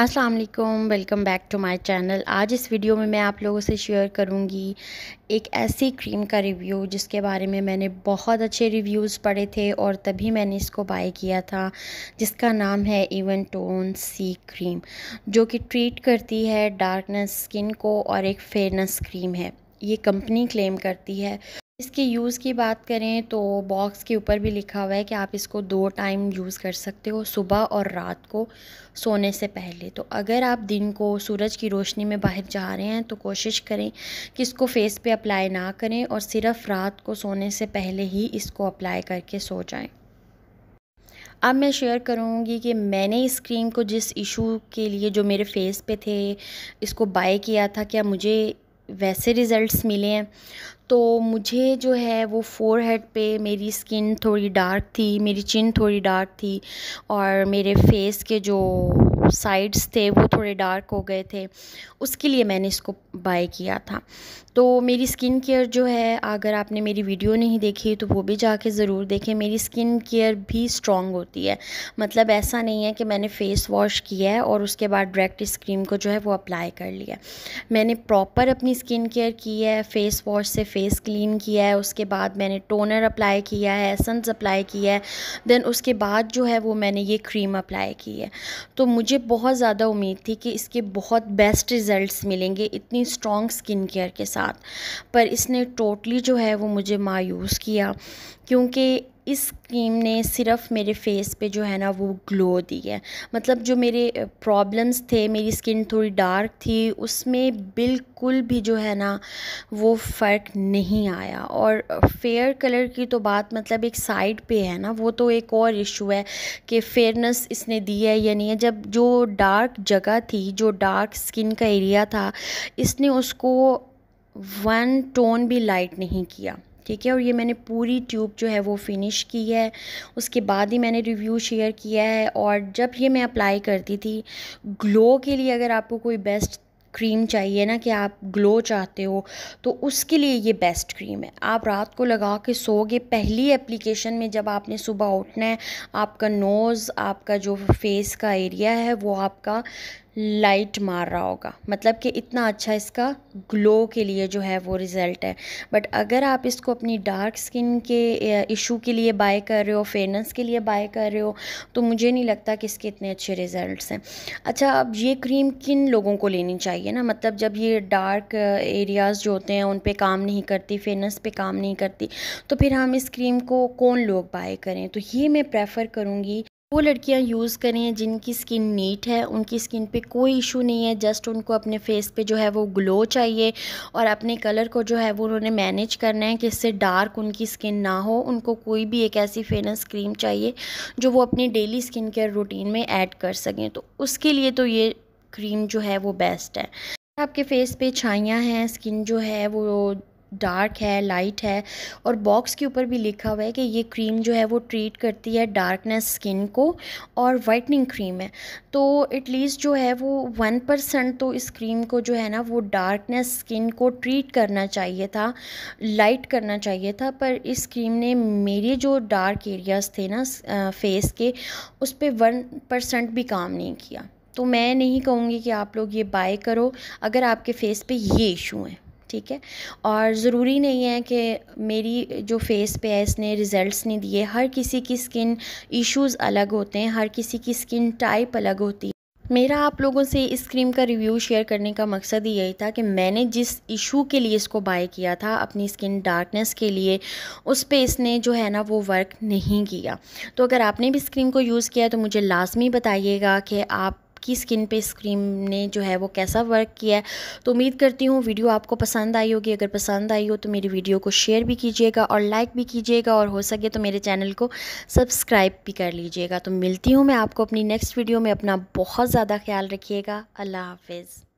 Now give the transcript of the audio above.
अस्सलाम वालेकुम welcome back to my channel आज इस वीडियो में मैं आप लोगों से शेयर करूंगी एक ऐसी क्रीम का रिव्यू जिसके बारे में मैंने बहुत अच्छे रिव्यूज़ पढ़े थे और तभी मैंने इसको बाय किया था जिसका नाम है इवन टोन सी क्रीम जो कि ट्रीट करती है डार्कनेस स्किन को और एक फेयरनेस क्रीम है ये कंपनी क्लेम करती है इसके यूज़ की बात करें तो बॉक्स के ऊपर भी लिखा हुआ है कि आप इसको दो टाइम यूज़ कर सकते हो सुबह और रात को सोने से पहले तो अगर आप दिन को सूरज की रोशनी में बाहर जा रहे हैं तो कोशिश करें कि इसको फेस पे अप्लाई ना करें और सिर्फ रात को सोने से पहले ही इसको अप्लाई करके सो जाएं अब मैं शेयर करूँगी कि मैंने इस क्रीम को जिस इशू के लिए जो मेरे फेस पे थे इसको बाय किया था क्या मुझे वैसे रिज़ल्ट्स मिले हैं तो मुझे जो है वो फ़ोर हेड पे मेरी स्किन थोड़ी डार्क थी मेरी चिन थोड़ी डार्क थी और मेरे फेस के जो साइड्स थे वो थोड़े डार्क हो गए थे उसके लिए मैंने इसको बाय किया था तो मेरी स्किन केयर जो है अगर आपने मेरी वीडियो नहीं देखी तो वो भी जाके ज़रूर देखें मेरी स्किन केयर भी स्ट्रॉन्ग होती है मतलब ऐसा नहीं है कि मैंने फ़ेस वॉश किया है और उसके बाद डायरेक्ट इस क्रीम को जो है वो अप्लाई कर लिया मैंने प्रॉपर अपनी स्किन केयर की है फ़ेस वॉश से फे फेस क्लीन किया है उसके बाद मैंने टोनर अप्लाई किया है एसेंस अप्लाई किया है देन उसके बाद जो है वो मैंने ये क्रीम अप्लाई की है तो मुझे बहुत ज़्यादा उम्मीद थी कि इसके बहुत बेस्ट रिज़ल्ट मिलेंगे इतनी स्ट्रॉन्ग स्किन केयर के साथ पर इसने टोटली जो है वो मुझे मायूस किया क्योंकि इस क्रीम ने सिर्फ मेरे फेस पे जो है ना वो ग्लो दी है मतलब जो मेरे प्रॉब्लम्स थे मेरी स्किन थोड़ी डार्क थी उसमें बिल्कुल भी जो है ना वो फ़र्क नहीं आया और फेयर कलर की तो बात मतलब एक साइड पे है ना वो तो एक और इशू है कि फेयरनेस इसने दी है या नहीं है जब जो डार्क जगह थी जो डार्क स्किन का एरिया था इसने उसको वन टोन भी लाइट नहीं किया ठीक है और ये मैंने पूरी ट्यूब जो है वो फिनिश की है उसके बाद ही मैंने रिव्यू शेयर किया है और जब ये मैं अप्लाई करती थी ग्लो के लिए अगर आपको कोई बेस्ट क्रीम चाहिए ना कि आप ग्लो चाहते हो तो उसके लिए ये बेस्ट क्रीम है आप रात को लगा के सोगे पहली एप्लीकेशन में जब आपने सुबह उठना है आपका नोज़ आपका जो फेस का एरिया है वो आपका लाइट मार रहा होगा मतलब कि इतना अच्छा इसका ग्लो के लिए जो है वो रिज़ल्ट है बट अगर आप इसको अपनी डार्क स्किन के इशू के लिए बाय कर रहे हो फेयरनेस के लिए बाय कर रहे हो तो मुझे नहीं लगता कि इसके इतने अच्छे रिज़ल्ट हैं अच्छा अब ये क्रीम किन लोगों को लेनी चाहिए ना मतलब जब ये डार्क एरियाज़ जो होते हैं उन पर काम नहीं करती फेयरनेस पर काम नहीं करती तो फिर हम इस क्रीम को कौन लोग बाय करें तो ये मैं प्रेफर करूँगी वो लड़कियां यूज़ करें जिनकी स्किन नीट है उनकी स्किन पे कोई इशू नहीं है जस्ट उनको अपने फेस पे जो है वो ग्लो चाहिए और अपने कलर को जो है वो उन्होंने मैनेज करना है कि इससे डार्क उनकी स्किन ना हो उनको कोई भी एक ऐसी फेनस क्रीम चाहिए जो वो अपनी डेली स्किन केयर रूटीन में ऐड कर सकें तो उसके लिए तो ये क्रीम जो है वो बेस्ट है आपके फेस पे छाइयाँ हैं स्किन जो है वो डार्क है लाइट है और बॉक्स के ऊपर भी लिखा हुआ है कि ये क्रीम जो है वो ट्रीट करती है डार्कनेस स्किन को और वाइटनिंग क्रीम है तो एटलीस्ट जो है वो वन परसेंट तो इस क्रीम को जो है ना वो डार्कनेस स्किन को ट्रीट करना चाहिए था लाइट करना चाहिए था पर इस क्रीम ने मेरे जो डार्क एरियाज़ थे ना फेस के उस पर वन परसेंट भी काम नहीं किया तो मैं नहीं कहूँगी कि आप लोग ये बाय करो अगर आपके फेस पर ये इशू हैं ठीक है और ज़रूरी नहीं है कि मेरी जो फेस पे है इसने रिज़ल्ट्स नहीं दिए हर किसी की स्किन इश्यूज़ अलग होते हैं हर किसी की स्किन टाइप अलग होती है मेरा आप लोगों से इस क्रीम का रिव्यू शेयर करने का मकसद ही यही था कि मैंने जिस इशू के लिए इसको बाय किया था अपनी स्किन डार्कनेस के लिए उस पर इसने जो है ना वो वर्क नहीं किया तो अगर आपने भी इस क्रीम को यूज़ किया तो मुझे लाजमी बताइएगा कि आप आपकी स्किन पे इस क्रीम ने जो है वो कैसा वर्क किया है तो उम्मीद करती हूँ वीडियो आपको पसंद आई होगी अगर पसंद आई हो तो मेरी वीडियो को शेयर भी कीजिएगा और लाइक भी कीजिएगा और हो सके तो मेरे चैनल को सब्सक्राइब भी कर लीजिएगा तो मिलती हूँ मैं आपको अपनी नेक्स्ट वीडियो में अपना बहुत ज़्यादा ख्याल रखिएगा अल्लाह हाफिज़